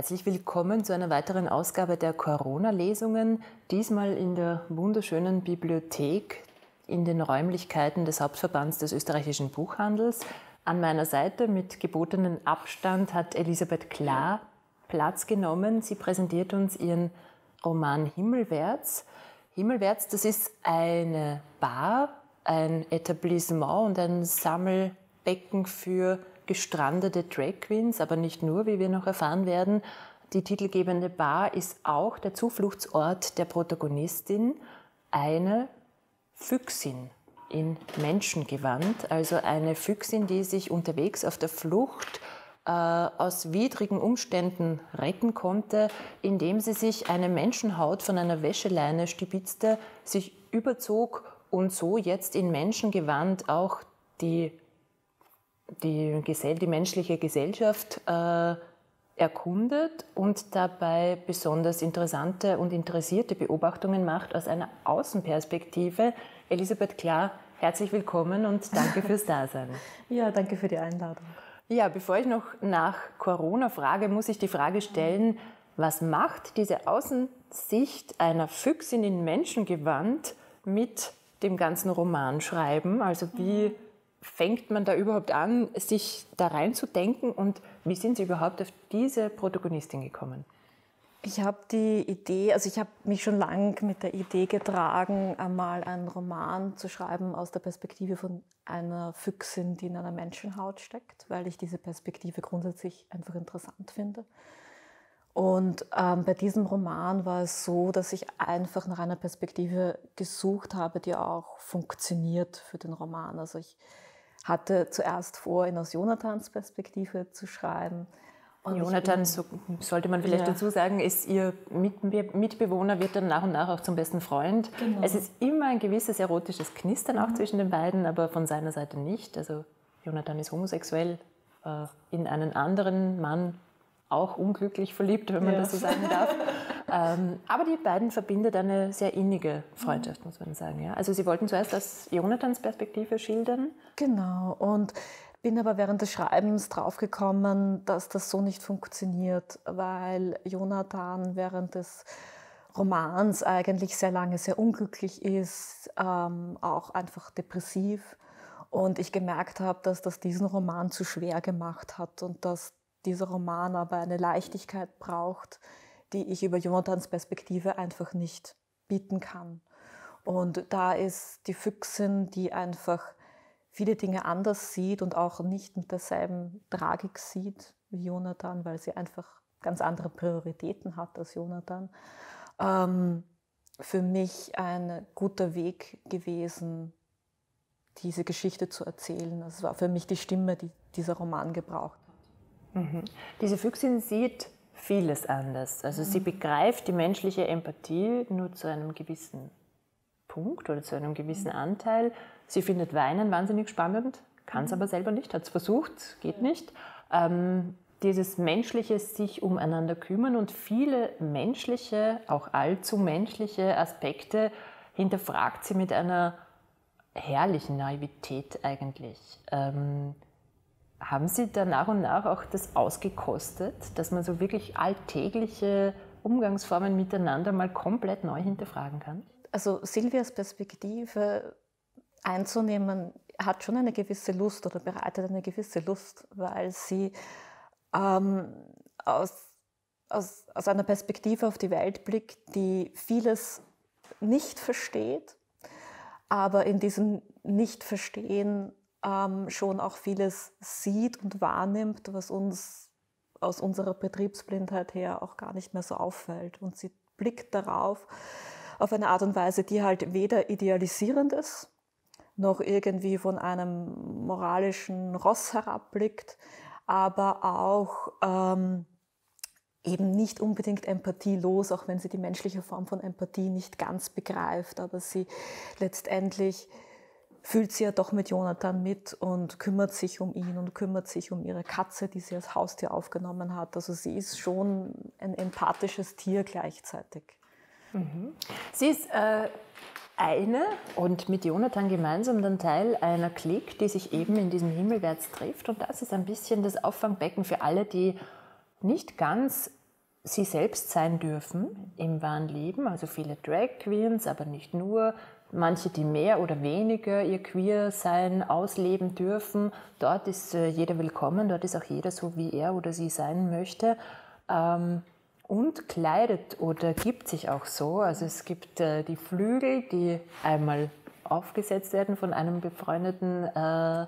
Herzlich willkommen zu einer weiteren Ausgabe der Corona-Lesungen, diesmal in der wunderschönen Bibliothek in den Räumlichkeiten des Hauptverbands des österreichischen Buchhandels. An meiner Seite mit gebotenem Abstand hat Elisabeth Klar Platz genommen. Sie präsentiert uns ihren Roman Himmelwärts. Himmelwärts, das ist eine Bar, ein Etablissement und ein Sammelbecken für gestrandete Drag Queens, aber nicht nur, wie wir noch erfahren werden. Die titelgebende Bar ist auch der Zufluchtsort der Protagonistin, eine Füchsin in Menschengewand, also eine Füchsin, die sich unterwegs auf der Flucht äh, aus widrigen Umständen retten konnte, indem sie sich eine Menschenhaut von einer Wäscheleine stibitzte, sich überzog und so jetzt in Menschengewand auch die die, Gesell die menschliche Gesellschaft äh, erkundet und dabei besonders interessante und interessierte Beobachtungen macht aus einer Außenperspektive. Elisabeth Klar, herzlich willkommen und danke fürs Dasein. ja, danke für die Einladung. Ja, bevor ich noch nach Corona frage, muss ich die Frage stellen, was macht diese Außensicht einer Füchsin in Menschengewand mit dem ganzen Romanschreiben? Also wie fängt man da überhaupt an, sich da reinzudenken und wie sind Sie überhaupt auf diese Protagonistin gekommen? Ich habe die Idee, also ich habe mich schon lang mit der Idee getragen, einmal einen Roman zu schreiben aus der Perspektive von einer Füchsin, die in einer Menschenhaut steckt, weil ich diese Perspektive grundsätzlich einfach interessant finde. Und ähm, bei diesem Roman war es so, dass ich einfach nach einer Perspektive gesucht habe, die auch funktioniert für den Roman. Also ich hatte zuerst vor, ihn aus Jonathans Perspektive zu schreiben. Und Jonathan, so sollte man vielleicht ja. dazu sagen, ist ihr Mitbewohner, wird dann nach und nach auch zum besten Freund. Genau. Es ist immer ein gewisses erotisches Knistern auch mhm. zwischen den beiden, aber von seiner Seite nicht. Also Jonathan ist homosexuell, äh, in einen anderen Mann auch unglücklich verliebt, wenn man ja. das so sagen darf. ähm, aber die beiden verbindet eine sehr innige Freundschaft, muss man sagen. Ja? Also Sie wollten zuerst aus Jonathans Perspektive schildern. Genau. Und bin aber während des Schreibens draufgekommen, dass das so nicht funktioniert, weil Jonathan während des Romans eigentlich sehr lange sehr unglücklich ist, ähm, auch einfach depressiv. Und ich gemerkt habe, dass das diesen Roman zu schwer gemacht hat und dass dieser Roman aber eine Leichtigkeit braucht, die ich über Jonathans Perspektive einfach nicht bieten kann. Und da ist die Füchsin, die einfach viele Dinge anders sieht und auch nicht mit derselben Tragik sieht wie Jonathan, weil sie einfach ganz andere Prioritäten hat als Jonathan, ähm, für mich ein guter Weg gewesen, diese Geschichte zu erzählen. Das war für mich die Stimme, die dieser Roman gebraucht hat. Mhm. Diese Füchsin sieht vieles anders. Also sie mhm. begreift die menschliche Empathie nur zu einem gewissen Punkt oder zu einem gewissen mhm. Anteil. Sie findet Weinen wahnsinnig spannend, kann es mhm. aber selber nicht, hat es versucht, geht nicht. Ähm, dieses menschliche sich umeinander kümmern und viele menschliche, auch allzu menschliche Aspekte hinterfragt sie mit einer herrlichen Naivität eigentlich. Ähm, haben Sie da nach und nach auch das ausgekostet, dass man so wirklich alltägliche Umgangsformen miteinander mal komplett neu hinterfragen kann? Also Silvias Perspektive einzunehmen hat schon eine gewisse Lust oder bereitet eine gewisse Lust, weil sie ähm, aus, aus, aus einer Perspektive auf die Welt blickt, die vieles nicht versteht, aber in diesem Nicht-Verstehen ähm, schon auch vieles sieht und wahrnimmt, was uns aus unserer Betriebsblindheit her auch gar nicht mehr so auffällt. Und sie blickt darauf auf eine Art und Weise, die halt weder idealisierend ist, noch irgendwie von einem moralischen Ross herabblickt, aber auch ähm, eben nicht unbedingt empathielos, auch wenn sie die menschliche Form von Empathie nicht ganz begreift, aber sie letztendlich fühlt sie ja doch mit Jonathan mit und kümmert sich um ihn und kümmert sich um ihre Katze, die sie als Haustier aufgenommen hat. Also sie ist schon ein empathisches Tier gleichzeitig. Mhm. Sie ist äh, eine und mit Jonathan gemeinsam dann Teil einer Clique, die sich eben in diesem Himmelwärts trifft. Und das ist ein bisschen das Auffangbecken für alle, die nicht ganz sie selbst sein dürfen im wahren Leben. Also viele Drag Queens, aber nicht nur, manche, die mehr oder weniger ihr Queer-Sein ausleben dürfen. Dort ist äh, jeder willkommen, dort ist auch jeder so, wie er oder sie sein möchte. Ähm, und kleidet oder gibt sich auch so. Also es gibt äh, die Flügel, die einmal aufgesetzt werden von einem befreundeten äh,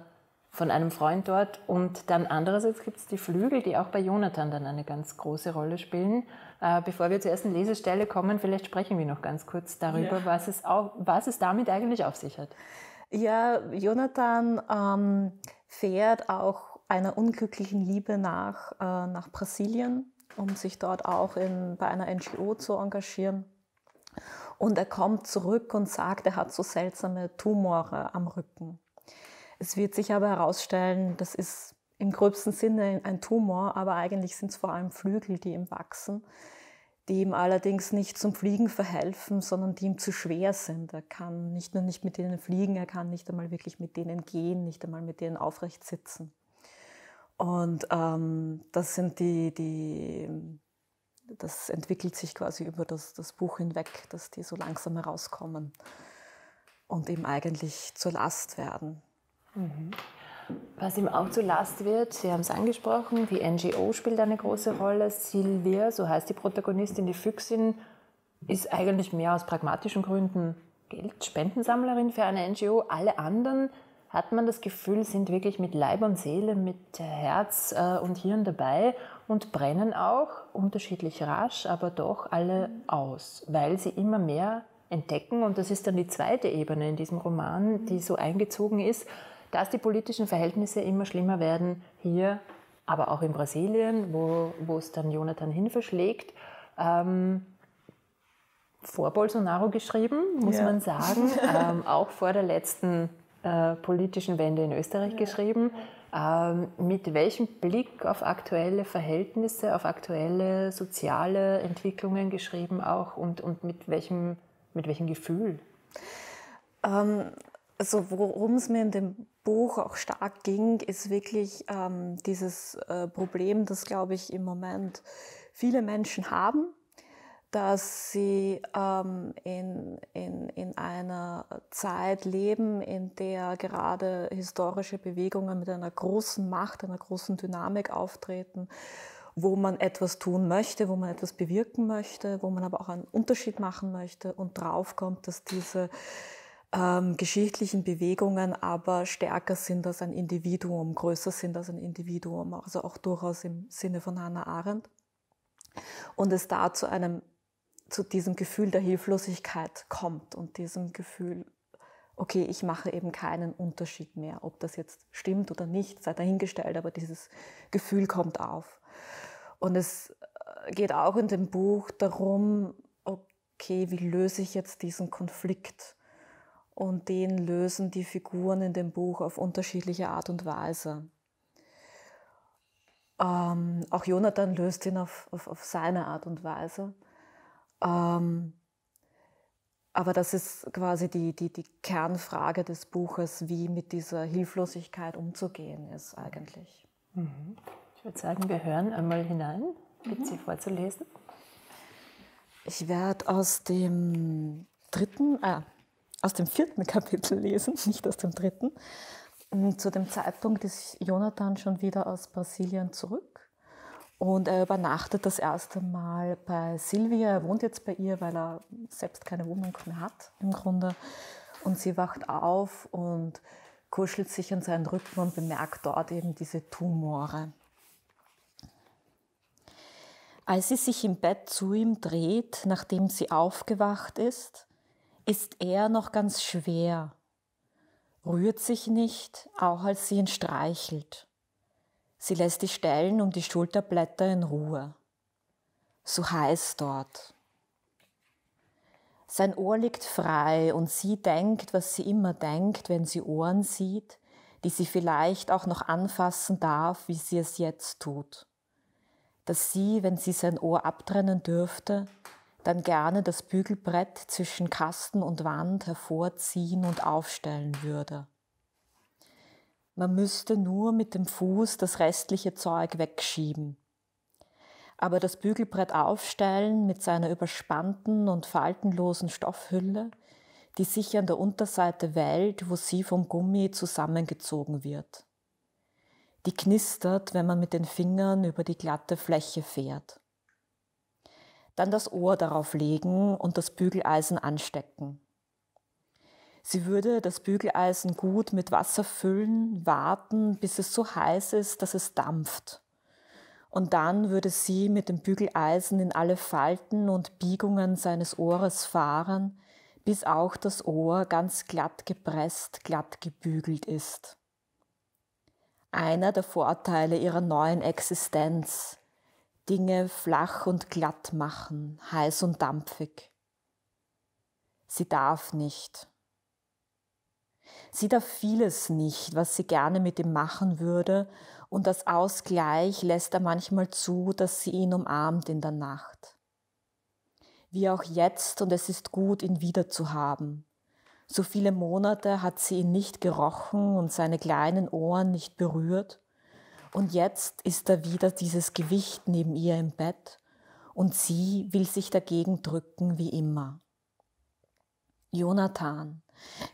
von einem Freund dort. Und dann andererseits gibt es die Flügel, die auch bei Jonathan dann eine ganz große Rolle spielen. Äh, bevor wir zur ersten Lesestelle kommen, vielleicht sprechen wir noch ganz kurz darüber, ja. was, es auch, was es damit eigentlich auf sich hat. Ja, Jonathan ähm, fährt auch einer unglücklichen Liebe nach, äh, nach Brasilien, um sich dort auch in, bei einer NGO zu engagieren. Und er kommt zurück und sagt, er hat so seltsame Tumore am Rücken. Es wird sich aber herausstellen, das ist im gröbsten Sinne ein Tumor, aber eigentlich sind es vor allem Flügel, die ihm wachsen, die ihm allerdings nicht zum Fliegen verhelfen, sondern die ihm zu schwer sind. Er kann nicht nur nicht mit denen fliegen, er kann nicht einmal wirklich mit denen gehen, nicht einmal mit denen aufrecht sitzen. Und ähm, das sind die, die, das entwickelt sich quasi über das, das Buch hinweg, dass die so langsam herauskommen und eben eigentlich zur Last werden. Was ihm auch zur Last wird, Sie haben es angesprochen, die NGO spielt eine große Rolle. Silvia, so heißt die Protagonistin, die Füchsin, ist eigentlich mehr aus pragmatischen Gründen Geldspendensammlerin für eine NGO. Alle anderen, hat man das Gefühl, sind wirklich mit Leib und Seele, mit äh, Herz äh, und Hirn dabei und brennen auch unterschiedlich rasch, aber doch alle aus, weil sie immer mehr entdecken. Und das ist dann die zweite Ebene in diesem Roman, die so eingezogen ist dass die politischen Verhältnisse immer schlimmer werden hier, aber auch in Brasilien, wo, wo es dann Jonathan hin verschlägt. Ähm, vor Bolsonaro geschrieben, muss ja. man sagen, ähm, auch vor der letzten äh, politischen Wende in Österreich ja. geschrieben. Ähm, mit welchem Blick auf aktuelle Verhältnisse, auf aktuelle soziale Entwicklungen geschrieben auch und, und mit, welchem, mit welchem Gefühl? Ähm, also worum es mir in dem Buch auch stark ging, ist wirklich ähm, dieses äh, Problem, das, glaube ich, im Moment viele Menschen haben, dass sie ähm, in, in, in einer Zeit leben, in der gerade historische Bewegungen mit einer großen Macht, einer großen Dynamik auftreten, wo man etwas tun möchte, wo man etwas bewirken möchte, wo man aber auch einen Unterschied machen möchte und draufkommt, dass diese ähm, geschichtlichen Bewegungen aber stärker sind als ein Individuum, größer sind als ein Individuum, also auch durchaus im Sinne von Hannah Arendt. Und es da zu einem, zu diesem Gefühl der Hilflosigkeit kommt und diesem Gefühl, okay, ich mache eben keinen Unterschied mehr, ob das jetzt stimmt oder nicht, sei dahingestellt, aber dieses Gefühl kommt auf. Und es äh, geht auch in dem Buch darum, okay, wie löse ich jetzt diesen Konflikt? und den lösen die Figuren in dem Buch auf unterschiedliche Art und Weise. Ähm, auch Jonathan löst ihn auf, auf, auf seine Art und Weise. Ähm, aber das ist quasi die, die, die Kernfrage des Buches, wie mit dieser Hilflosigkeit umzugehen ist eigentlich. Mhm. Ich würde sagen, wir hören einmal hinein. Gibt mhm. sie mhm. vorzulesen? Ich werde aus dem dritten, ah, aus dem vierten Kapitel lesen, nicht aus dem dritten. Mm, zu dem Zeitpunkt ist Jonathan schon wieder aus Brasilien zurück und er übernachtet das erste Mal bei Silvia. Er wohnt jetzt bei ihr, weil er selbst keine Wohnung mehr hat im Grunde. Und sie wacht auf und kuschelt sich an seinen Rücken und bemerkt dort eben diese Tumore. Als sie sich im Bett zu ihm dreht, nachdem sie aufgewacht ist, ist er noch ganz schwer, rührt sich nicht, auch als sie ihn streichelt. Sie lässt die Stellen um die Schulterblätter in Ruhe. So heiß dort. Sein Ohr liegt frei und sie denkt, was sie immer denkt, wenn sie Ohren sieht, die sie vielleicht auch noch anfassen darf, wie sie es jetzt tut. Dass sie, wenn sie sein Ohr abtrennen dürfte, dann gerne das Bügelbrett zwischen Kasten und Wand hervorziehen und aufstellen würde. Man müsste nur mit dem Fuß das restliche Zeug wegschieben. Aber das Bügelbrett aufstellen mit seiner überspannten und faltenlosen Stoffhülle, die sich an der Unterseite wellt, wo sie vom Gummi zusammengezogen wird. Die knistert, wenn man mit den Fingern über die glatte Fläche fährt dann das Ohr darauf legen und das Bügeleisen anstecken. Sie würde das Bügeleisen gut mit Wasser füllen, warten, bis es so heiß ist, dass es dampft. Und dann würde sie mit dem Bügeleisen in alle Falten und Biegungen seines Ohres fahren, bis auch das Ohr ganz glatt gepresst, glatt gebügelt ist. Einer der Vorteile ihrer neuen Existenz, Dinge flach und glatt machen, heiß und dampfig. Sie darf nicht. Sie darf vieles nicht, was sie gerne mit ihm machen würde, und als Ausgleich lässt er manchmal zu, dass sie ihn umarmt in der Nacht. Wie auch jetzt, und es ist gut, ihn wiederzuhaben. So viele Monate hat sie ihn nicht gerochen und seine kleinen Ohren nicht berührt, und jetzt ist da wieder dieses Gewicht neben ihr im Bett und sie will sich dagegen drücken wie immer. Jonathan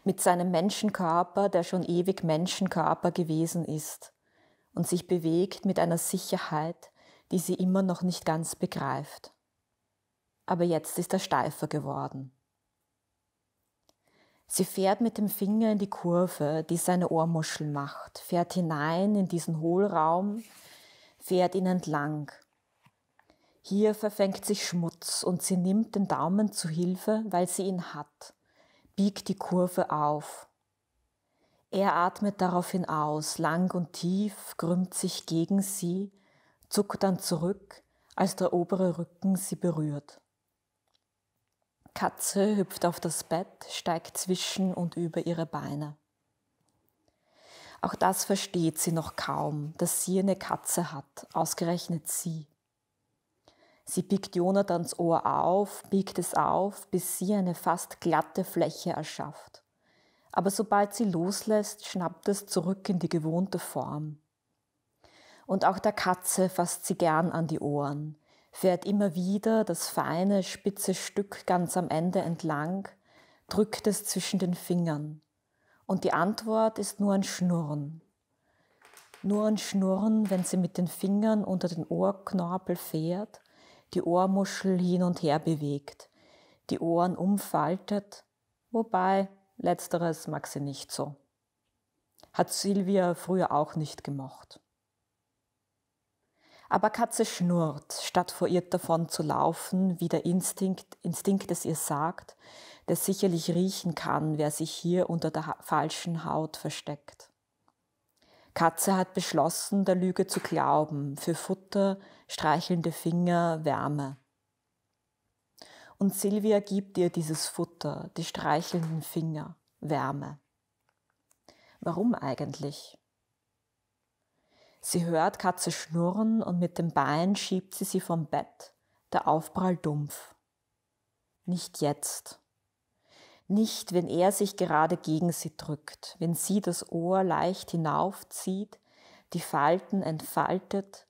mit seinem Menschenkörper, der schon ewig Menschenkörper gewesen ist und sich bewegt mit einer Sicherheit, die sie immer noch nicht ganz begreift. Aber jetzt ist er steifer geworden. Sie fährt mit dem Finger in die Kurve, die seine Ohrmuschel macht, fährt hinein in diesen Hohlraum, fährt ihn entlang. Hier verfängt sich Schmutz und sie nimmt den Daumen zu Hilfe, weil sie ihn hat, biegt die Kurve auf. Er atmet daraufhin aus, lang und tief, krümmt sich gegen sie, zuckt dann zurück, als der obere Rücken sie berührt. Katze hüpft auf das Bett, steigt zwischen und über ihre Beine. Auch das versteht sie noch kaum, dass sie eine Katze hat, ausgerechnet sie. Sie biegt Jonathans Ohr auf, biegt es auf, bis sie eine fast glatte Fläche erschafft. Aber sobald sie loslässt, schnappt es zurück in die gewohnte Form. Und auch der Katze fasst sie gern an die Ohren, fährt immer wieder das feine, spitze Stück ganz am Ende entlang, drückt es zwischen den Fingern. Und die Antwort ist nur ein Schnurren. Nur ein Schnurren, wenn sie mit den Fingern unter den Ohrknorpel fährt, die Ohrmuschel hin und her bewegt, die Ohren umfaltet, wobei letzteres mag sie nicht so. Hat Silvia früher auch nicht gemocht. Aber Katze schnurrt, statt vor ihr davon zu laufen, wie der Instinkt, Instinkt es ihr sagt, der sicherlich riechen kann, wer sich hier unter der falschen Haut versteckt. Katze hat beschlossen, der Lüge zu glauben, für Futter, streichelnde Finger, Wärme. Und Silvia gibt ihr dieses Futter, die streichelnden Finger, Wärme. Warum eigentlich? Sie hört Katze schnurren und mit dem Bein schiebt sie sie vom Bett. Der Aufprall dumpf. Nicht jetzt. Nicht, wenn er sich gerade gegen sie drückt, wenn sie das Ohr leicht hinaufzieht, die Falten entfaltet,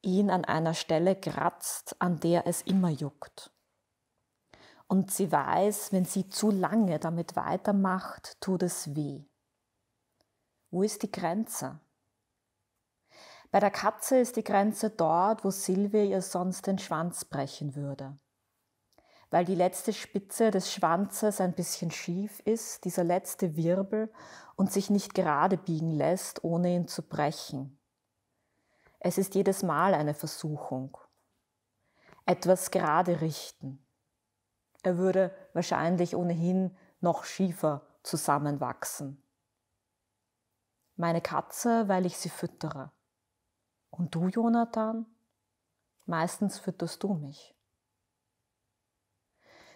ihn an einer Stelle kratzt, an der es immer juckt. Und sie weiß, wenn sie zu lange damit weitermacht, tut es weh. Wo ist die Grenze? Bei der Katze ist die Grenze dort, wo Silvia ihr sonst den Schwanz brechen würde. Weil die letzte Spitze des Schwanzes ein bisschen schief ist, dieser letzte Wirbel und sich nicht gerade biegen lässt, ohne ihn zu brechen. Es ist jedes Mal eine Versuchung. Etwas gerade richten. Er würde wahrscheinlich ohnehin noch schiefer zusammenwachsen. Meine Katze, weil ich sie füttere. Und du, Jonathan? Meistens fütterst du mich.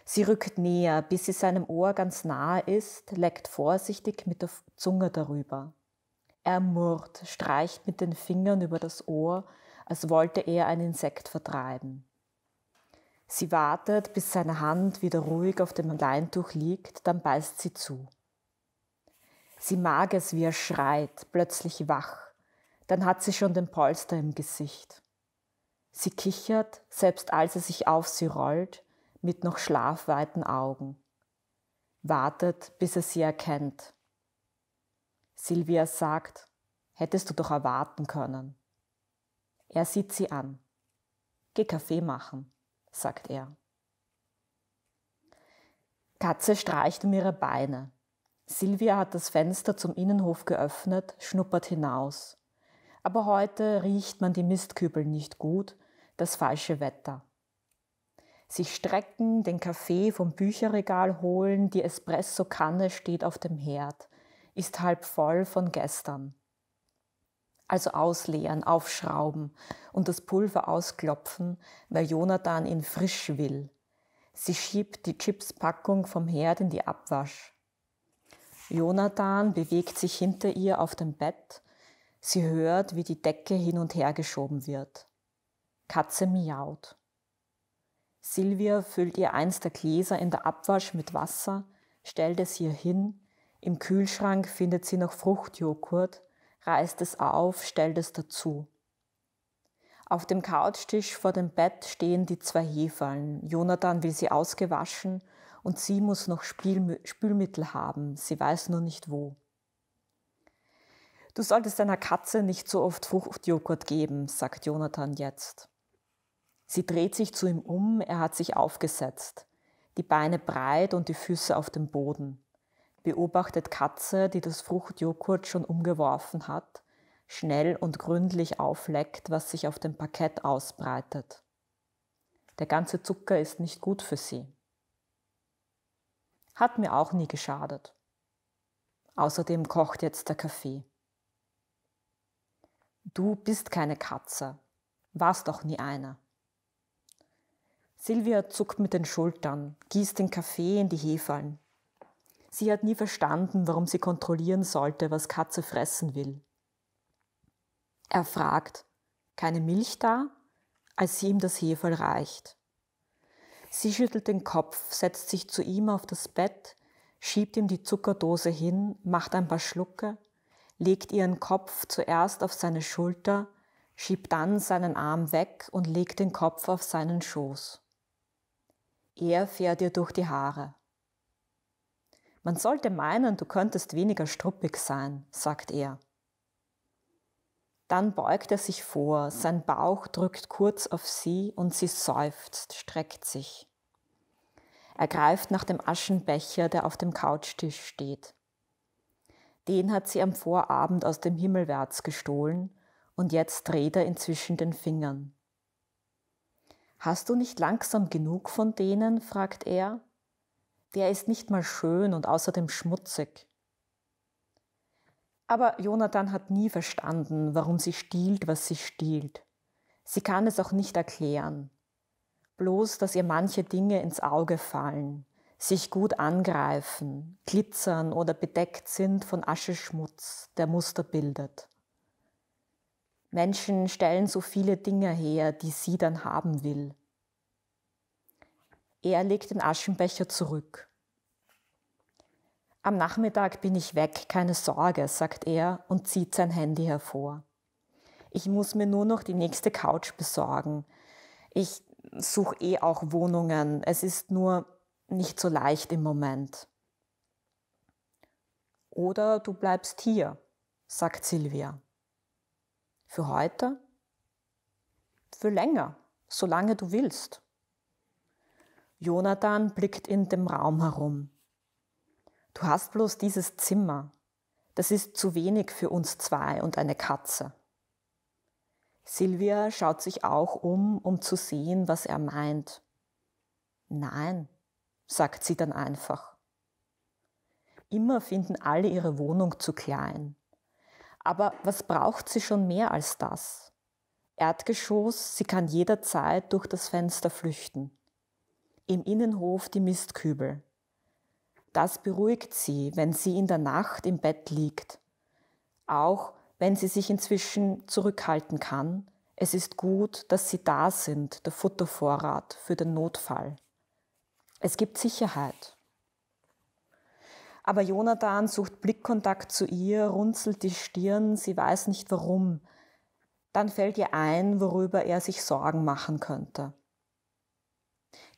Sie rückt näher, bis sie seinem Ohr ganz nahe ist, leckt vorsichtig mit der Zunge darüber. Er murrt, streicht mit den Fingern über das Ohr, als wollte er ein Insekt vertreiben. Sie wartet, bis seine Hand wieder ruhig auf dem Leintuch liegt, dann beißt sie zu. Sie mag es, wie er schreit, plötzlich wach, dann hat sie schon den Polster im Gesicht. Sie kichert, selbst als er sich auf sie rollt, mit noch schlafweiten Augen. Wartet, bis er sie erkennt. Silvia sagt, hättest du doch erwarten können. Er sieht sie an. Geh Kaffee machen, sagt er. Katze streicht um ihre Beine. Silvia hat das Fenster zum Innenhof geöffnet, schnuppert hinaus. Aber heute riecht man die Mistkübel nicht gut, das falsche Wetter. Sich strecken, den Kaffee vom Bücherregal holen, die Espresso-Kanne steht auf dem Herd, ist halb voll von gestern. Also ausleeren, aufschrauben und das Pulver ausklopfen, weil Jonathan ihn frisch will. Sie schiebt die Chipspackung vom Herd in die Abwasch. Jonathan bewegt sich hinter ihr auf dem Bett Sie hört, wie die Decke hin und her geschoben wird. Katze miaut. Silvia füllt ihr eins der Gläser in der Abwasch mit Wasser, stellt es ihr hin. Im Kühlschrank findet sie noch Fruchtjoghurt, reißt es auf, stellt es dazu. Auf dem Couchtisch vor dem Bett stehen die zwei Hefallen. Jonathan will sie ausgewaschen und sie muss noch Spülmittel haben. Sie weiß nur nicht wo. Du solltest deiner Katze nicht so oft Fruchtjoghurt geben, sagt Jonathan jetzt. Sie dreht sich zu ihm um, er hat sich aufgesetzt, die Beine breit und die Füße auf dem Boden. Beobachtet Katze, die das Fruchtjoghurt schon umgeworfen hat, schnell und gründlich aufleckt, was sich auf dem Parkett ausbreitet. Der ganze Zucker ist nicht gut für sie. Hat mir auch nie geschadet. Außerdem kocht jetzt der Kaffee. Du bist keine Katze, warst doch nie einer. Silvia zuckt mit den Schultern, gießt den Kaffee in die Hefallen. Sie hat nie verstanden, warum sie kontrollieren sollte, was Katze fressen will. Er fragt, keine Milch da, als sie ihm das Hefel reicht. Sie schüttelt den Kopf, setzt sich zu ihm auf das Bett, schiebt ihm die Zuckerdose hin, macht ein paar Schlucke, legt ihren Kopf zuerst auf seine Schulter, schiebt dann seinen Arm weg und legt den Kopf auf seinen Schoß. Er fährt ihr durch die Haare. Man sollte meinen, du könntest weniger struppig sein, sagt er. Dann beugt er sich vor, sein Bauch drückt kurz auf sie und sie seufzt, streckt sich. Er greift nach dem Aschenbecher, der auf dem Couchtisch steht. Den hat sie am Vorabend aus dem Himmelwärts gestohlen und jetzt dreht er inzwischen den Fingern. Hast du nicht langsam genug von denen? fragt er. Der ist nicht mal schön und außerdem schmutzig. Aber Jonathan hat nie verstanden, warum sie stiehlt, was sie stiehlt. Sie kann es auch nicht erklären. Bloß, dass ihr manche Dinge ins Auge fallen sich gut angreifen, glitzern oder bedeckt sind von Ascheschmutz, der Muster bildet. Menschen stellen so viele Dinge her, die sie dann haben will. Er legt den Aschenbecher zurück. Am Nachmittag bin ich weg, keine Sorge, sagt er und zieht sein Handy hervor. Ich muss mir nur noch die nächste Couch besorgen. Ich suche eh auch Wohnungen. Es ist nur, nicht so leicht im Moment. Oder du bleibst hier, sagt Silvia. Für heute? Für länger, solange du willst. Jonathan blickt in dem Raum herum. Du hast bloß dieses Zimmer. Das ist zu wenig für uns zwei und eine Katze. Silvia schaut sich auch um, um zu sehen, was er meint. Nein, sagt sie dann einfach. Immer finden alle ihre Wohnung zu klein. Aber was braucht sie schon mehr als das? Erdgeschoss, sie kann jederzeit durch das Fenster flüchten. Im Innenhof die Mistkübel. Das beruhigt sie, wenn sie in der Nacht im Bett liegt. Auch wenn sie sich inzwischen zurückhalten kann, es ist gut, dass sie da sind, der Futtervorrat für den Notfall. Es gibt Sicherheit. Aber Jonathan sucht Blickkontakt zu ihr, runzelt die Stirn, sie weiß nicht warum. Dann fällt ihr ein, worüber er sich Sorgen machen könnte.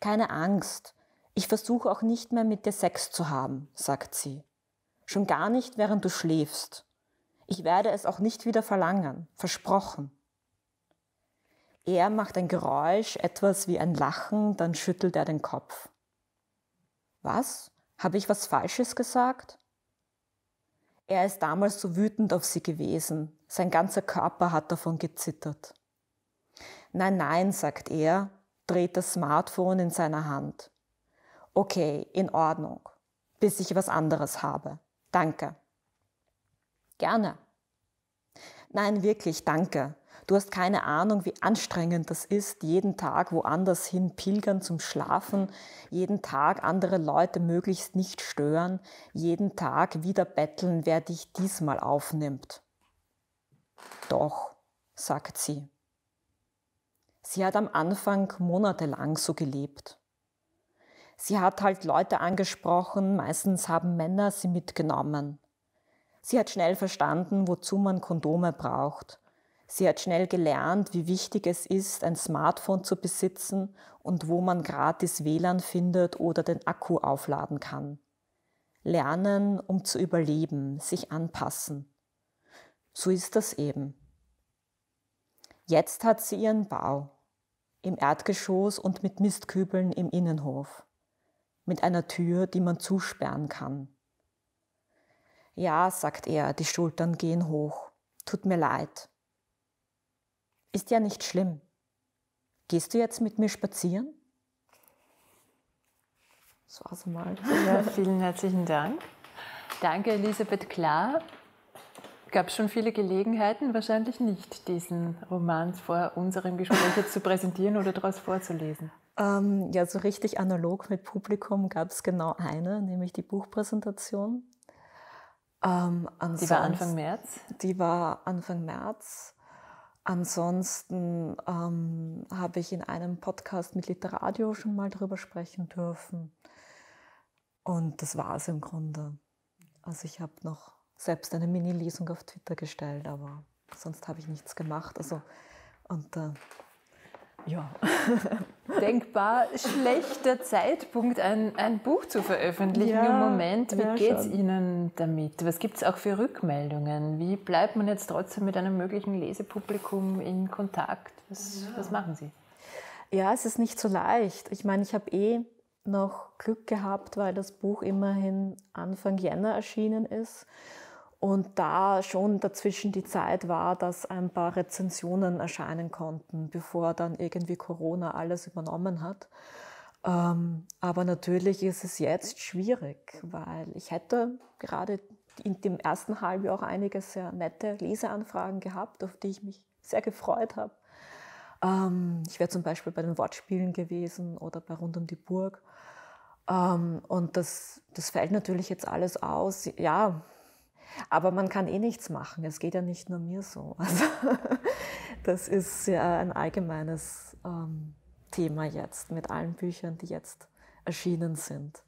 Keine Angst, ich versuche auch nicht mehr mit dir Sex zu haben, sagt sie. Schon gar nicht, während du schläfst. Ich werde es auch nicht wieder verlangen, versprochen. Er macht ein Geräusch, etwas wie ein Lachen, dann schüttelt er den Kopf. Was? Habe ich was Falsches gesagt? Er ist damals so wütend auf sie gewesen. Sein ganzer Körper hat davon gezittert. Nein, nein, sagt er, dreht das Smartphone in seiner Hand. Okay, in Ordnung, bis ich was anderes habe. Danke. Gerne. Nein, wirklich, danke, Du hast keine Ahnung, wie anstrengend das ist, jeden Tag woanders hin pilgern zum Schlafen, jeden Tag andere Leute möglichst nicht stören, jeden Tag wieder betteln, wer dich diesmal aufnimmt. Doch, sagt sie. Sie hat am Anfang monatelang so gelebt. Sie hat halt Leute angesprochen, meistens haben Männer sie mitgenommen. Sie hat schnell verstanden, wozu man Kondome braucht. Sie hat schnell gelernt, wie wichtig es ist, ein Smartphone zu besitzen und wo man gratis WLAN findet oder den Akku aufladen kann. Lernen, um zu überleben, sich anpassen. So ist das eben. Jetzt hat sie ihren Bau. Im Erdgeschoss und mit Mistkübeln im Innenhof. Mit einer Tür, die man zusperren kann. Ja, sagt er, die Schultern gehen hoch. Tut mir leid. Ist ja nicht schlimm. Gehst du jetzt mit mir spazieren? Das war's mal. Ja, vielen herzlichen Dank. Danke, Elisabeth Klar. Gab es schon viele Gelegenheiten, wahrscheinlich nicht, diesen Roman vor unserem Gespräch zu präsentieren oder daraus vorzulesen. Ähm, ja, so richtig analog mit Publikum gab es genau eine, nämlich die Buchpräsentation. Ähm, die war Anfang März? Die war Anfang März. Ansonsten ähm, habe ich in einem Podcast mit Literadio schon mal darüber sprechen dürfen. Und das war es im Grunde. Also ich habe noch selbst eine Mini-Lesung auf Twitter gestellt, aber sonst habe ich nichts gemacht. Also und äh, ja, denkbar schlechter Zeitpunkt, ein, ein Buch zu veröffentlichen ja, im Moment. Wie ja, geht es Ihnen damit? Was gibt es auch für Rückmeldungen? Wie bleibt man jetzt trotzdem mit einem möglichen Lesepublikum in Kontakt? Was, ja. was machen Sie? Ja, es ist nicht so leicht. Ich meine, ich habe eh noch Glück gehabt, weil das Buch immerhin Anfang Jänner erschienen ist. Und da schon dazwischen die Zeit war, dass ein paar Rezensionen erscheinen konnten, bevor dann irgendwie Corona alles übernommen hat. Ähm, aber natürlich ist es jetzt schwierig, weil ich hätte gerade in dem ersten Halbjahr auch einige sehr nette Leseanfragen gehabt, auf die ich mich sehr gefreut habe. Ähm, ich wäre zum Beispiel bei den Wortspielen gewesen oder bei Rund um die Burg. Ähm, und das, das fällt natürlich jetzt alles aus. Ja, aber man kann eh nichts machen. Es geht ja nicht nur mir so. Also, das ist ja ein allgemeines ähm, Thema jetzt mit allen Büchern, die jetzt erschienen sind.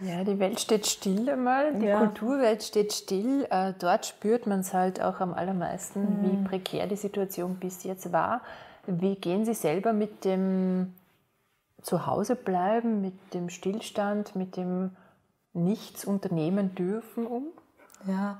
Ja, die Welt steht still einmal, die ja. Kulturwelt steht still. Äh, dort spürt man es halt auch am allermeisten, mhm. wie prekär die Situation bis jetzt war. Wie gehen Sie selber mit dem Zuhausebleiben, mit dem Stillstand, mit dem Nichts unternehmen dürfen um? Ja,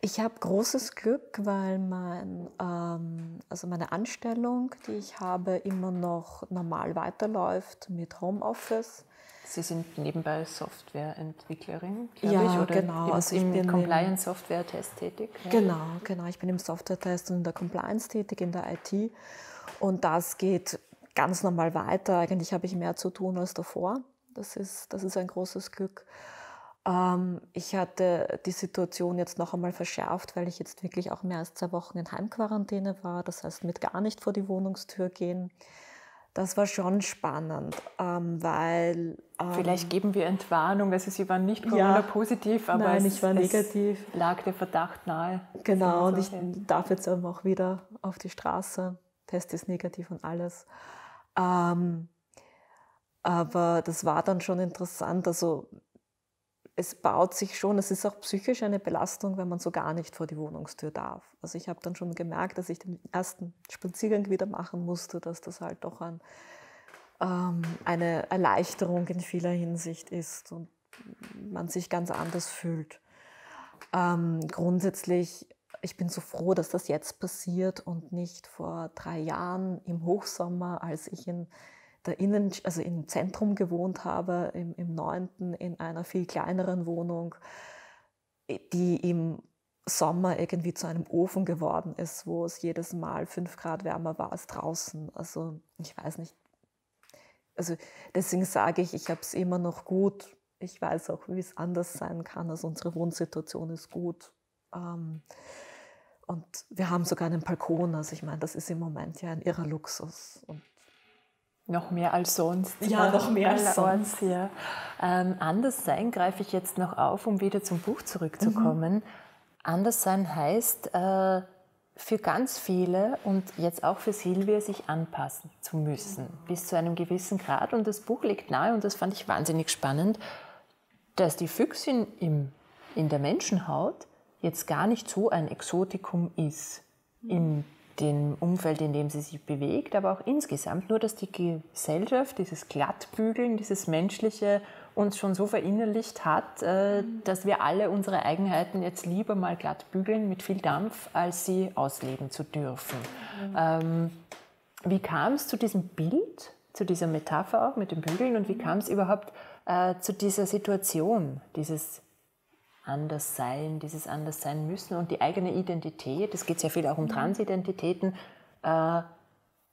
ich habe großes Glück, weil mein, ähm, also meine Anstellung, die ich habe, immer noch normal weiterläuft mit Homeoffice. Sie sind nebenbei Softwareentwicklerin, glaube ja, ich, oder genau. im, also ich im Compliance Software Test tätig. Ja. Genau, genau. Ich bin im Software Test und in der Compliance tätig, in der IT. Und das geht ganz normal weiter. Eigentlich habe ich mehr zu tun als davor. Das ist, das ist ein großes Glück. Ähm, ich hatte die Situation jetzt noch einmal verschärft, weil ich jetzt wirklich auch mehr als zwei Wochen in Heimquarantäne war. Das heißt, mit gar nicht vor die Wohnungstür gehen. Das war schon spannend, ähm, weil. Ähm Vielleicht geben wir Entwarnung, dass also Sie waren nicht Corona-positiv, ja, aber nein, es, ich war negativ. lag der Verdacht nahe. Genau, also und ich hin. darf jetzt eben auch wieder auf die Straße. Test ist negativ und alles. aber das war dann schon interessant. Also es baut sich schon, es ist auch psychisch eine Belastung, wenn man so gar nicht vor die Wohnungstür darf. Also ich habe dann schon gemerkt, dass ich den ersten Spaziergang wieder machen musste, dass das halt doch ein, ähm, eine Erleichterung in vieler Hinsicht ist und man sich ganz anders fühlt. Ähm, grundsätzlich, ich bin so froh, dass das jetzt passiert und nicht vor drei Jahren im Hochsommer, als ich in der Innen, also im Zentrum gewohnt habe, im, im 9. in einer viel kleineren Wohnung, die im Sommer irgendwie zu einem Ofen geworden ist, wo es jedes Mal fünf Grad wärmer war als draußen. Also ich weiß nicht. Also deswegen sage ich, ich habe es immer noch gut. Ich weiß auch, wie es anders sein kann. Also unsere Wohnsituation ist gut. Ähm, und wir haben sogar einen Balkon. Also ich meine, das ist im Moment ja ein irrer Luxus. Und noch mehr als sonst. Ja, noch mehr als sonst. Ja. Ähm, anders sein greife ich jetzt noch auf, um wieder zum Buch zurückzukommen. Mhm. Anders sein heißt, äh, für ganz viele und jetzt auch für Silvia sich anpassen zu müssen, mhm. bis zu einem gewissen Grad. Und das Buch legt nahe, und das fand ich wahnsinnig spannend, dass die Füchsin im, in der Menschenhaut jetzt gar nicht so ein Exotikum ist. Mhm. In dem Umfeld, in dem sie sich bewegt, aber auch insgesamt. Nur, dass die Gesellschaft dieses Glattbügeln, dieses Menschliche uns schon so verinnerlicht hat, äh, dass wir alle unsere Eigenheiten jetzt lieber mal glatt bügeln mit viel Dampf, als sie ausleben zu dürfen. Mhm. Wie kam es zu diesem Bild, zu dieser Metapher auch mit dem Bügeln und wie kam es überhaupt äh, zu dieser Situation, dieses Anderssein, dieses Anderssein müssen und die eigene Identität, es geht sehr viel auch um mhm. Transidentitäten, äh,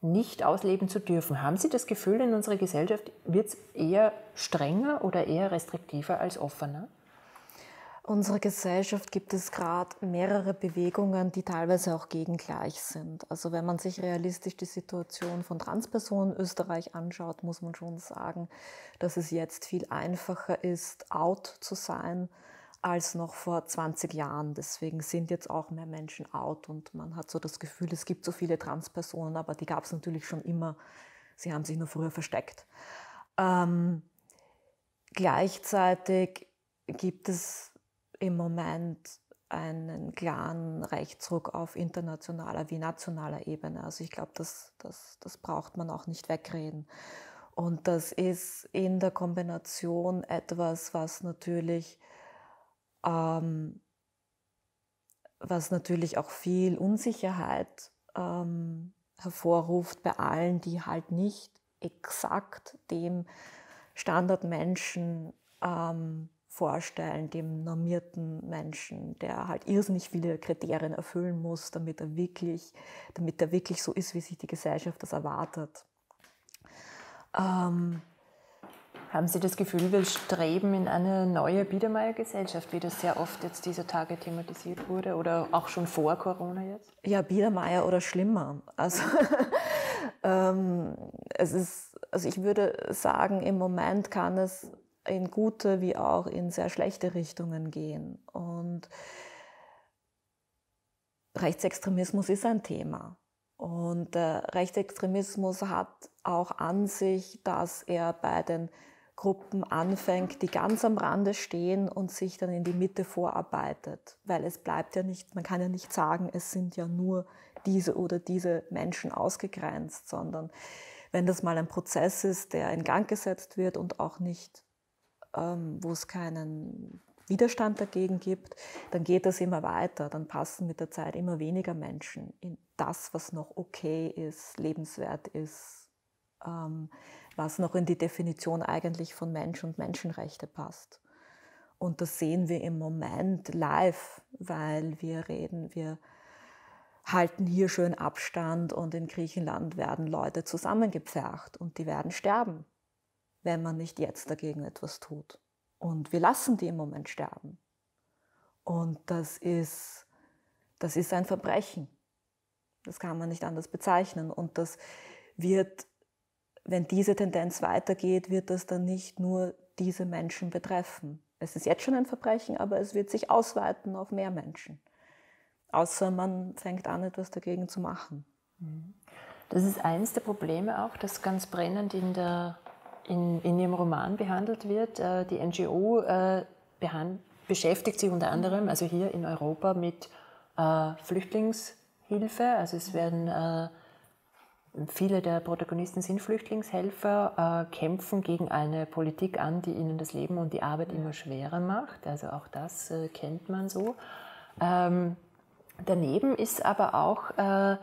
nicht ausleben zu dürfen. Haben Sie das Gefühl, in unserer Gesellschaft wird es eher strenger oder eher restriktiver als offener? unserer Gesellschaft gibt es gerade mehrere Bewegungen, die teilweise auch gegengleich sind. Also wenn man sich realistisch die Situation von Transpersonen in Österreich anschaut, muss man schon sagen, dass es jetzt viel einfacher ist, out zu sein, als noch vor 20 Jahren. Deswegen sind jetzt auch mehr Menschen out und man hat so das Gefühl, es gibt so viele Transpersonen, aber die gab es natürlich schon immer. Sie haben sich nur früher versteckt. Ähm, gleichzeitig gibt es im Moment einen klaren Rechtsruck auf internationaler wie nationaler Ebene. Also ich glaube, das, das, das braucht man auch nicht wegreden. Und das ist in der Kombination etwas, was natürlich ähm, was natürlich auch viel Unsicherheit ähm, hervorruft bei allen, die halt nicht exakt dem Standardmenschen ähm, vorstellen, dem normierten Menschen, der halt irrsinnig viele Kriterien erfüllen muss, damit er wirklich, damit er wirklich so ist, wie sich die Gesellschaft das erwartet. Ähm, haben Sie das Gefühl, wir streben in eine neue Biedermeier-Gesellschaft, wie das sehr oft jetzt dieser Tage thematisiert wurde oder auch schon vor Corona jetzt? Ja, Biedermeier oder schlimmer. Also, ähm, es ist, also ich würde sagen, im Moment kann es in gute wie auch in sehr schlechte Richtungen gehen. Und Rechtsextremismus ist ein Thema. Und äh, Rechtsextremismus hat auch an sich, dass er bei den Gruppen anfängt, die ganz am Rande stehen und sich dann in die Mitte vorarbeitet. Weil es bleibt ja nicht, man kann ja nicht sagen, es sind ja nur diese oder diese Menschen ausgegrenzt, sondern wenn das mal ein Prozess ist, der in Gang gesetzt wird und auch nicht, ähm, wo es keinen Widerstand dagegen gibt, dann geht das immer weiter, dann passen mit der Zeit immer weniger Menschen in das, was noch okay ist, lebenswert ist. Ähm, was noch in die Definition eigentlich von Mensch und Menschenrechte passt. Und das sehen wir im Moment live, weil wir reden, wir halten hier schön Abstand und in Griechenland werden Leute zusammengepfercht und die werden sterben, wenn man nicht jetzt dagegen etwas tut. Und wir lassen die im Moment sterben. Und das ist, das ist ein Verbrechen. Das kann man nicht anders bezeichnen. Und das wird wenn diese Tendenz weitergeht, wird das dann nicht nur diese Menschen betreffen. Es ist jetzt schon ein Verbrechen, aber es wird sich ausweiten auf mehr Menschen. Außer man fängt an, etwas dagegen zu machen. Das ist eines der Probleme auch, das ganz brennend in, der, in, in Ihrem Roman behandelt wird. Äh, die NGO äh, beschäftigt sich unter anderem, also hier in Europa, mit äh, Flüchtlingshilfe. Also es werden Viele der Protagonisten sind Flüchtlingshelfer, äh, kämpfen gegen eine Politik an, die ihnen das Leben und die Arbeit immer schwerer macht. Also auch das äh, kennt man so. Ähm, daneben ist aber auch äh,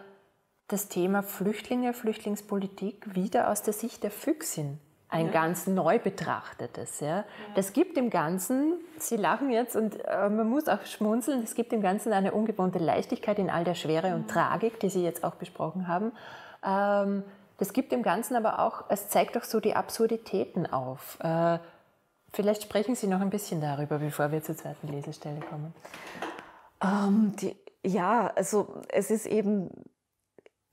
das Thema Flüchtlinge, Flüchtlingspolitik wieder aus der Sicht der Füchsin ein ja. ganz neu betrachtetes. Ja. ja. Das gibt im Ganzen, Sie lachen jetzt und äh, man muss auch schmunzeln, es gibt im Ganzen eine ungewohnte Leichtigkeit in all der Schwere ja. und mhm. Tragik, die Sie jetzt auch besprochen haben. Ähm, das gibt dem Ganzen aber auch, es zeigt auch so die Absurditäten auf. Äh, vielleicht sprechen Sie noch ein bisschen darüber, bevor wir zur zweiten Lesestelle kommen. Ähm, die, ja, also es ist eben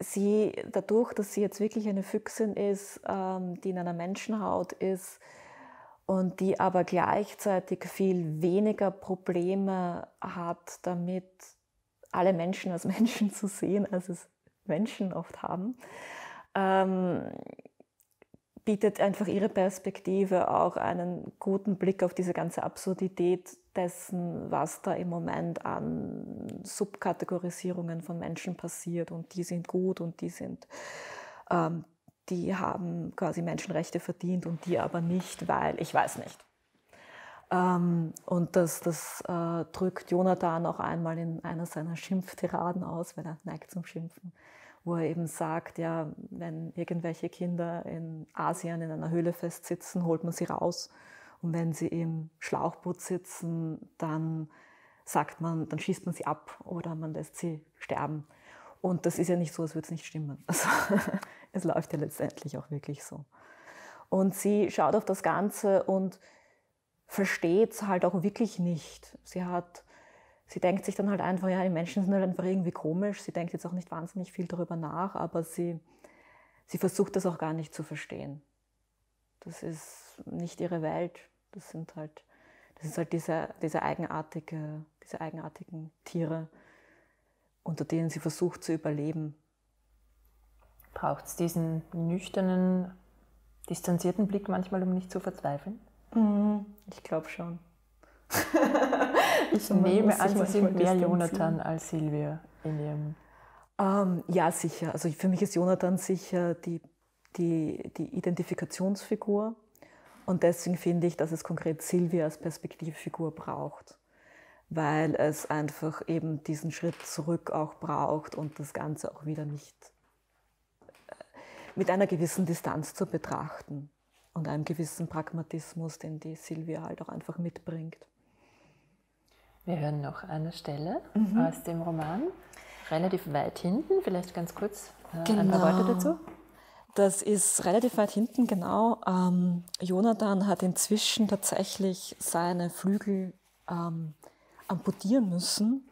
sie dadurch, dass sie jetzt wirklich eine Füchsin ist, ähm, die in einer Menschenhaut ist und die aber gleichzeitig viel weniger Probleme hat, damit alle Menschen als Menschen zu sehen, als es Menschen oft haben, ähm, bietet einfach ihre Perspektive auch einen guten Blick auf diese ganze Absurdität dessen, was da im Moment an Subkategorisierungen von Menschen passiert und die sind gut und die sind, ähm, die haben quasi Menschenrechte verdient und die aber nicht, weil ich weiß nicht. Ähm, und das, das äh, drückt Jonathan auch einmal in einer seiner Schimpftiraden aus, weil er neigt zum Schimpfen wo er eben sagt, ja, wenn irgendwelche Kinder in Asien in einer Höhle festsitzen, holt man sie raus. Und wenn sie im Schlauchboot sitzen, dann sagt man, dann schießt man sie ab oder man lässt sie sterben. Und das ist ja nicht so, als würde es nicht stimmen. Also, es läuft ja letztendlich auch wirklich so. Und sie schaut auf das Ganze und versteht es halt auch wirklich nicht. Sie hat sie denkt sich dann halt einfach, ja, die Menschen sind halt einfach irgendwie komisch. Sie denkt jetzt auch nicht wahnsinnig viel darüber nach, aber sie, sie versucht das auch gar nicht zu verstehen. Das ist nicht ihre Welt. Das sind halt, das ist halt diese, diese, eigenartige, diese eigenartigen Tiere, unter denen sie versucht zu überleben. Braucht es diesen nüchternen, distanzierten Blick manchmal, um nicht zu verzweifeln? Mhm. Ich glaube schon. Ich nehme an, Sie sind mehr Jonathan als Silvia in Ihrem. Ähm, ja, sicher. Also für mich ist Jonathan sicher die, die, die Identifikationsfigur. Und deswegen finde ich, dass es konkret Silvia als Perspektivfigur braucht, weil es einfach eben diesen Schritt zurück auch braucht und das Ganze auch wieder nicht äh, mit einer gewissen Distanz zu betrachten und einem gewissen Pragmatismus, den die Silvia halt auch einfach mitbringt. Wir hören noch eine Stelle mhm. aus dem Roman, relativ weit hinten, vielleicht ganz kurz äh, genau. ein paar genau. Worte dazu. Das ist relativ weit hinten, genau. Ähm, Jonathan hat inzwischen tatsächlich seine Flügel ähm, amputieren müssen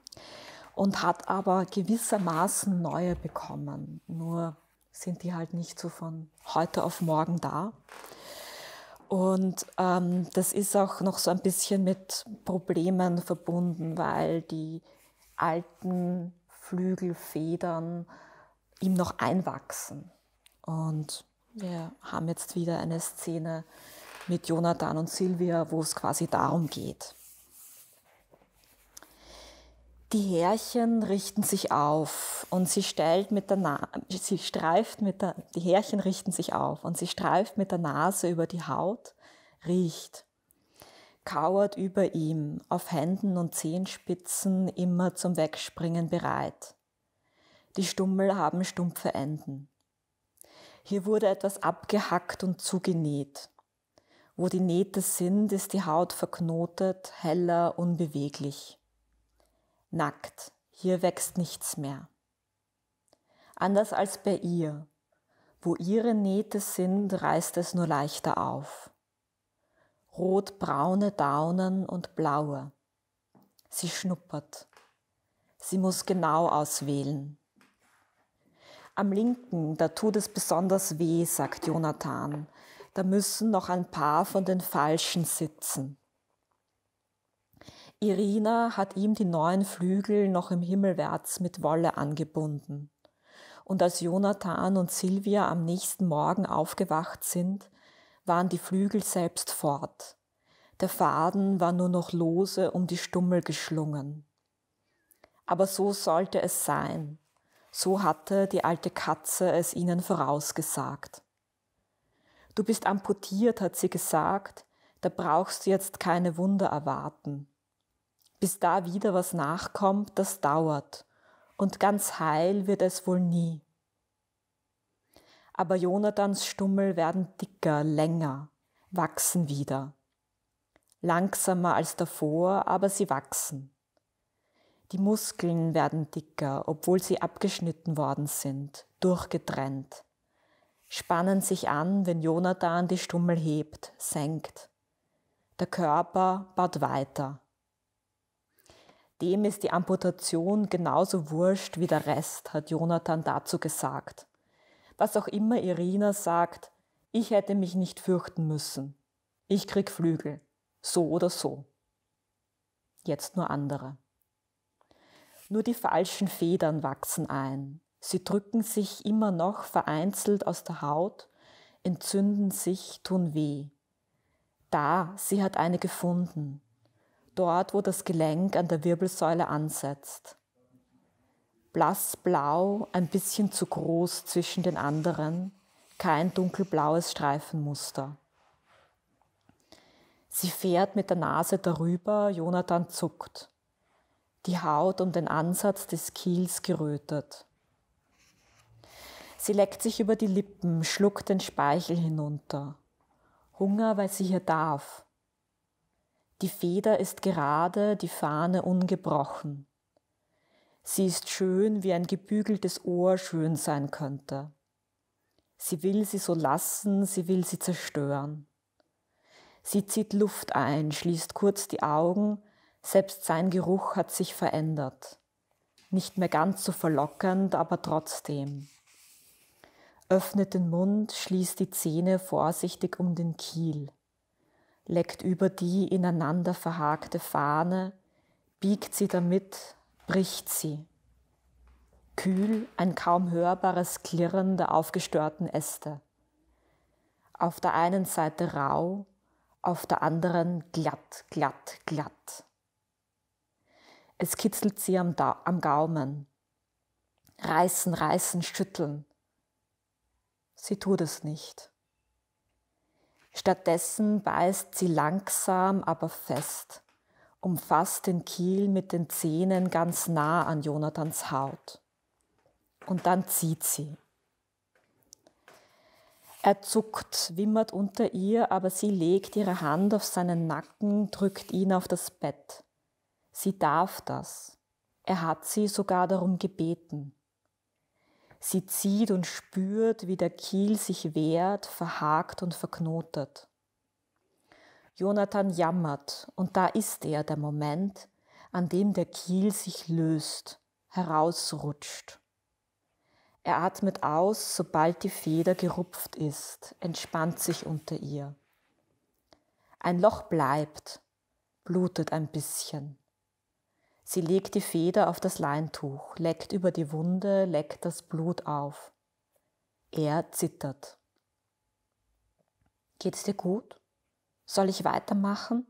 und hat aber gewissermaßen neue bekommen. Nur sind die halt nicht so von heute auf morgen da. Und ähm, das ist auch noch so ein bisschen mit Problemen verbunden, weil die alten Flügelfedern ihm noch einwachsen. Und wir haben jetzt wieder eine Szene mit Jonathan und Silvia, wo es quasi darum geht. Die Härchen richten sich auf und sie stellt mit der Na sie streift mit der die Härchen richten sich auf und sie streift mit der Nase über die Haut, riecht, kauert über ihm, auf Händen und Zehenspitzen immer zum Wegspringen bereit. Die Stummel haben stumpfe Enden. Hier wurde etwas abgehackt und zugenäht. Wo die Nähte sind, ist die Haut verknotet, heller, unbeweglich nackt, hier wächst nichts mehr. Anders als bei ihr, wo ihre Nähte sind, reißt es nur leichter auf. Rotbraune Daunen und blaue. Sie schnuppert. Sie muss genau auswählen. Am linken, da tut es besonders weh, sagt Jonathan. Da müssen noch ein paar von den Falschen sitzen. Irina hat ihm die neuen Flügel noch im Himmelwärts mit Wolle angebunden. Und als Jonathan und Silvia am nächsten Morgen aufgewacht sind, waren die Flügel selbst fort. Der Faden war nur noch lose um die Stummel geschlungen. Aber so sollte es sein. So hatte die alte Katze es ihnen vorausgesagt. Du bist amputiert, hat sie gesagt, da brauchst du jetzt keine Wunder erwarten bis da wieder was nachkommt, das dauert. Und ganz heil wird es wohl nie. Aber Jonathans Stummel werden dicker, länger, wachsen wieder. Langsamer als davor, aber sie wachsen. Die Muskeln werden dicker, obwohl sie abgeschnitten worden sind, durchgetrennt. Spannen sich an, wenn Jonathan die Stummel hebt, senkt. Der Körper baut weiter. Dem ist die Amputation genauso wurscht wie der Rest, hat Jonathan dazu gesagt. Was auch immer Irina sagt, ich hätte mich nicht fürchten müssen. Ich krieg Flügel. So oder so. Jetzt nur andere. Nur die falschen Federn wachsen ein. Sie drücken sich immer noch vereinzelt aus der Haut, entzünden sich, tun weh. Da, sie hat eine gefunden dort wo das Gelenk an der Wirbelsäule ansetzt. Blassblau, ein bisschen zu groß zwischen den anderen, kein dunkelblaues Streifenmuster. Sie fährt mit der Nase darüber, Jonathan zuckt. Die Haut um den Ansatz des Kiels gerötet. Sie leckt sich über die Lippen, schluckt den Speichel hinunter. Hunger, weil sie hier darf, die Feder ist gerade, die Fahne ungebrochen. Sie ist schön, wie ein gebügeltes Ohr schön sein könnte. Sie will sie so lassen, sie will sie zerstören. Sie zieht Luft ein, schließt kurz die Augen, selbst sein Geruch hat sich verändert. Nicht mehr ganz so verlockend, aber trotzdem. Öffnet den Mund, schließt die Zähne vorsichtig um den Kiel leckt über die ineinander verhakte Fahne, biegt sie damit, bricht sie. Kühl ein kaum hörbares Klirren der aufgestörten Äste. Auf der einen Seite rau, auf der anderen glatt, glatt, glatt. Es kitzelt sie am, am Gaumen. Reißen, reißen, schütteln. Sie tut es nicht. Stattdessen beißt sie langsam, aber fest, umfasst den Kiel mit den Zähnen ganz nah an Jonathans Haut. Und dann zieht sie. Er zuckt, wimmert unter ihr, aber sie legt ihre Hand auf seinen Nacken, drückt ihn auf das Bett. Sie darf das. Er hat sie sogar darum gebeten. Sie zieht und spürt, wie der Kiel sich wehrt, verhakt und verknotet. Jonathan jammert, und da ist er der Moment, an dem der Kiel sich löst, herausrutscht. Er atmet aus, sobald die Feder gerupft ist, entspannt sich unter ihr. Ein Loch bleibt, blutet ein bisschen. Sie legt die Feder auf das Leintuch, leckt über die Wunde, leckt das Blut auf. Er zittert. Geht's dir gut? Soll ich weitermachen?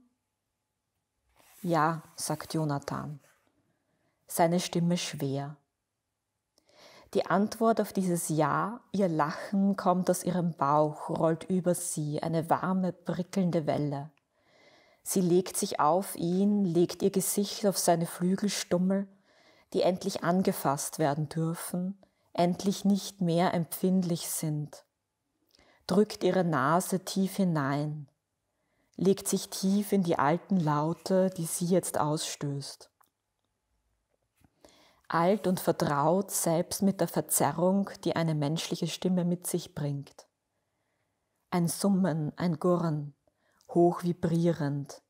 Ja, sagt Jonathan. Seine Stimme schwer. Die Antwort auf dieses Ja, ihr Lachen kommt aus ihrem Bauch, rollt über sie, eine warme, prickelnde Welle. Sie legt sich auf ihn, legt ihr Gesicht auf seine Flügelstummel, die endlich angefasst werden dürfen, endlich nicht mehr empfindlich sind, drückt ihre Nase tief hinein, legt sich tief in die alten Laute, die sie jetzt ausstößt. Alt und vertraut selbst mit der Verzerrung, die eine menschliche Stimme mit sich bringt. Ein Summen, ein Gurren, hoch vibrierend,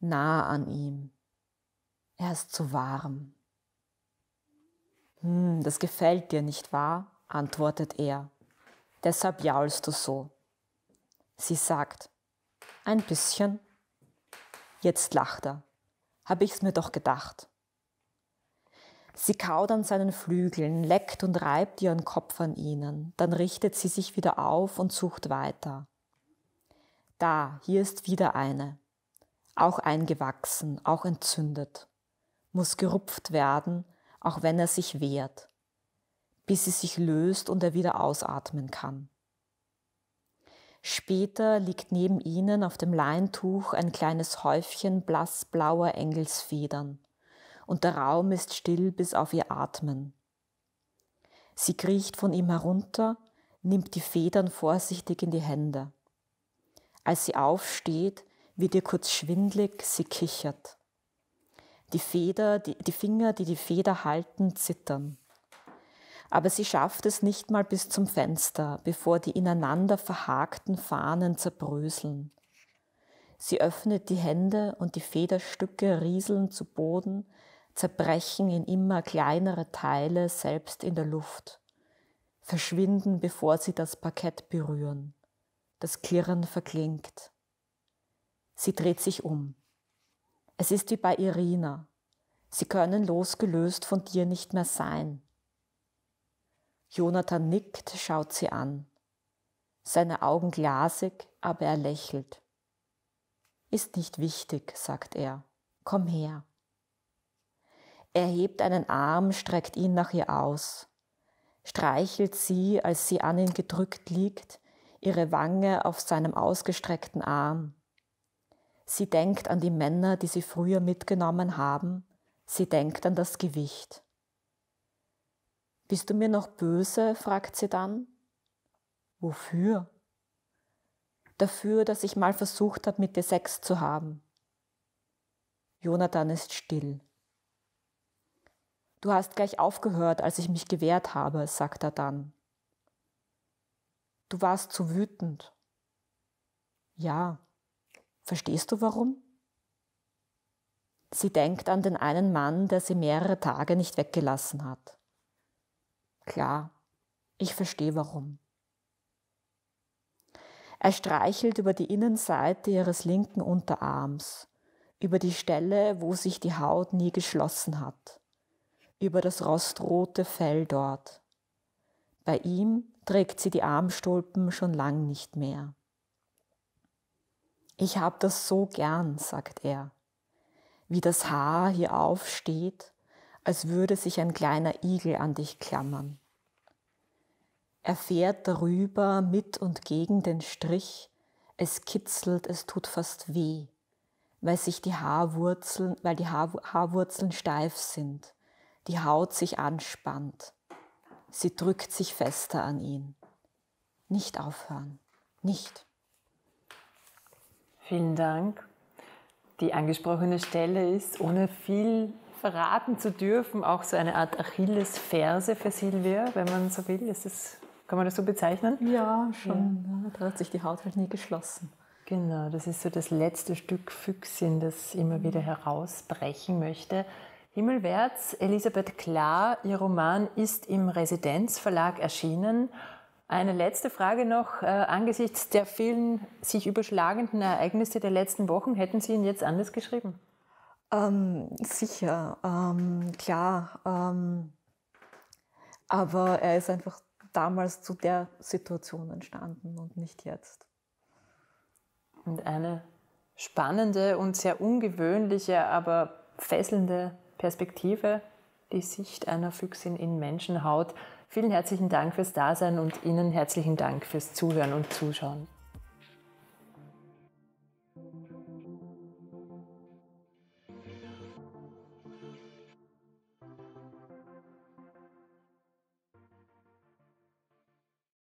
nah an ihm. Er ist zu warm. Hm, das gefällt dir nicht wahr? antwortet er. Deshalb jaulst du so. Sie sagt, ein bisschen. Jetzt lacht er. Hab ich's mir doch gedacht. Sie kaut an seinen Flügeln, leckt und reibt ihren Kopf an ihnen, dann richtet sie sich wieder auf und sucht weiter. Da, hier ist wieder eine. Auch eingewachsen, auch entzündet. Muss gerupft werden, auch wenn er sich wehrt. Bis sie sich löst und er wieder ausatmen kann. Später liegt neben ihnen auf dem Leintuch ein kleines Häufchen blassblauer Engelsfedern und der Raum ist still bis auf ihr Atmen. Sie kriecht von ihm herunter, nimmt die Federn vorsichtig in die Hände. Als sie aufsteht, wird ihr kurz schwindlig, sie kichert. Die, Feder, die, die Finger, die die Feder halten, zittern. Aber sie schafft es nicht mal bis zum Fenster, bevor die ineinander verhakten Fahnen zerbröseln. Sie öffnet die Hände und die Federstücke rieseln zu Boden, zerbrechen in immer kleinere Teile selbst in der Luft, verschwinden, bevor sie das Parkett berühren das Klirren verklingt. Sie dreht sich um. Es ist wie bei Irina. Sie können losgelöst von dir nicht mehr sein. Jonathan nickt, schaut sie an. Seine Augen glasig, aber er lächelt. Ist nicht wichtig, sagt er. Komm her. Er hebt einen Arm, streckt ihn nach ihr aus, streichelt sie, als sie an ihn gedrückt liegt, ihre Wange auf seinem ausgestreckten Arm. Sie denkt an die Männer, die sie früher mitgenommen haben. Sie denkt an das Gewicht. Bist du mir noch böse? fragt sie dann. Wofür? Dafür, dass ich mal versucht habe, mit dir Sex zu haben. Jonathan ist still. Du hast gleich aufgehört, als ich mich gewehrt habe, sagt er dann. Du warst zu wütend. Ja. Verstehst du warum? Sie denkt an den einen Mann, der sie mehrere Tage nicht weggelassen hat. Klar, ich verstehe warum. Er streichelt über die Innenseite ihres linken Unterarms, über die Stelle, wo sich die Haut nie geschlossen hat, über das rostrote Fell dort. Bei ihm trägt sie die Armstulpen schon lang nicht mehr. Ich hab das so gern, sagt er, wie das Haar hier aufsteht, als würde sich ein kleiner Igel an dich klammern. Er fährt darüber mit und gegen den Strich, es kitzelt, es tut fast weh, weil sich die Haarwurzeln, weil die Haar, Haarwurzeln steif sind, die Haut sich anspannt, Sie drückt sich fester an ihn. Nicht aufhören. Nicht. Vielen Dank. Die angesprochene Stelle ist, ohne viel verraten zu dürfen, auch so eine Art Achillesferse für Silvia, wenn man so will. Ist das, kann man das so bezeichnen? Ja, schon. Ja. da hat sich die Haut halt nie geschlossen. Genau, das ist so das letzte Stück Füchsin, das immer wieder herausbrechen möchte. Himmelwärts, Elisabeth Klar, Ihr Roman ist im Residenzverlag erschienen. Eine letzte Frage noch. Äh, angesichts der vielen sich überschlagenden Ereignisse der letzten Wochen, hätten Sie ihn jetzt anders geschrieben? Ähm, sicher, ähm, klar. Ähm, aber er ist einfach damals zu der Situation entstanden und nicht jetzt. Und eine spannende und sehr ungewöhnliche, aber fesselnde Perspektive, die Sicht einer Füchsin in Menschenhaut. Vielen herzlichen Dank fürs Dasein und Ihnen herzlichen Dank fürs Zuhören und Zuschauen.